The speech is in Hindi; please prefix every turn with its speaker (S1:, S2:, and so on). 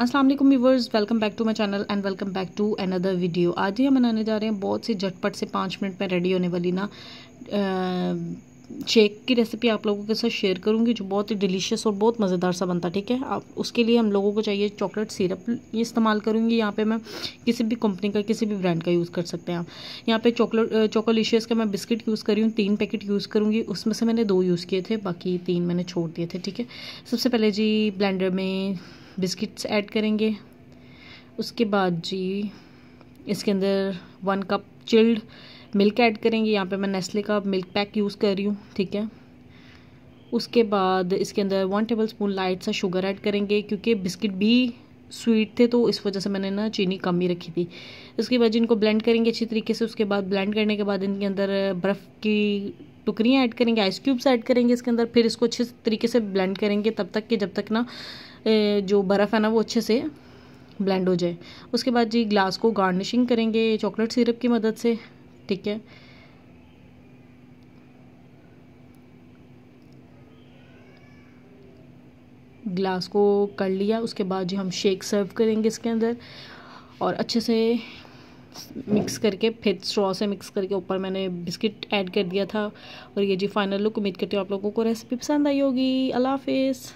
S1: Aslam viewers welcome back to my channel and welcome back to another video आज ही हम बनाने जा रहे हैं बहुत सी झटपट से पाँच मिनट में रेडी होने वाली ना शेक की रेसिपी आप लोगों के साथ शेयर करूंगी जो बहुत ही डिलीशियस और बहुत मज़ेदार सा बनता है ठीक है आप उसके लिए हम लोगों को चाहिए चॉकलेट सिरप ये इस्तेमाल करूंगी यहाँ पे मैं किसी भी कंपनी का किसी भी ब्रांड का यूज़ कर सकते हैं आप यहाँ पे चॉकलेट चॉकोलिशियस का मैं बिस्किट यूज़ करी हूँ तीन पैकेट यूज़ करूँगी उसमें से मैंने दो यूज़ किए थे बाकी तीन मैंने छोड़ दिए थे ठीक है सबसे पहले जी ब्लैंडर में बिस्किट्स ऐड करेंगे उसके बाद जी इसके अंदर one cup chilled milk add करेंगे यहाँ पे मैं नेस्ले का मिल्क पैक यूज़ कर रही हूँ ठीक है उसके बाद इसके अंदर वन टेबल स्पून लाइट सा शुगर ऐड करेंगे क्योंकि बिस्किट भी स्वीट थे तो इस वजह से मैंने ना चीनी कम ही रखी थी उसके बाद जिनको ब्लेंड करेंगे अच्छी तरीके से उसके बाद ब्लेंड करने के बाद इनके अंदर बर्फ़ की टुकड़ियाँ ऐड करेंगे आइस क्यूब्स ऐड करेंगे इसके अंदर फिर इसको अच्छे तरीके से ब्लेंड करेंगे तब तक कि जब तक ना जो बर्फ़ है ना वो अच्छे से ब्लेंड हो जाए उसके बाद जी ग्लास को गार्निशिंग करेंगे चॉकलेट सिरप की मदद से ठीक है ग्लास को कर लिया उसके बाद जी हम शेक सर्व करेंगे इसके अंदर और अच्छे से मिक्स करके फिर स्ट्रॉ से मिक्स करके ऊपर मैंने बिस्किट ऐड कर दिया था और ये जी फाइनल लुक उम्मीद करती हूँ आप लोगों को रेसिपी पसंद आई होगी अल्लाह हाफिज़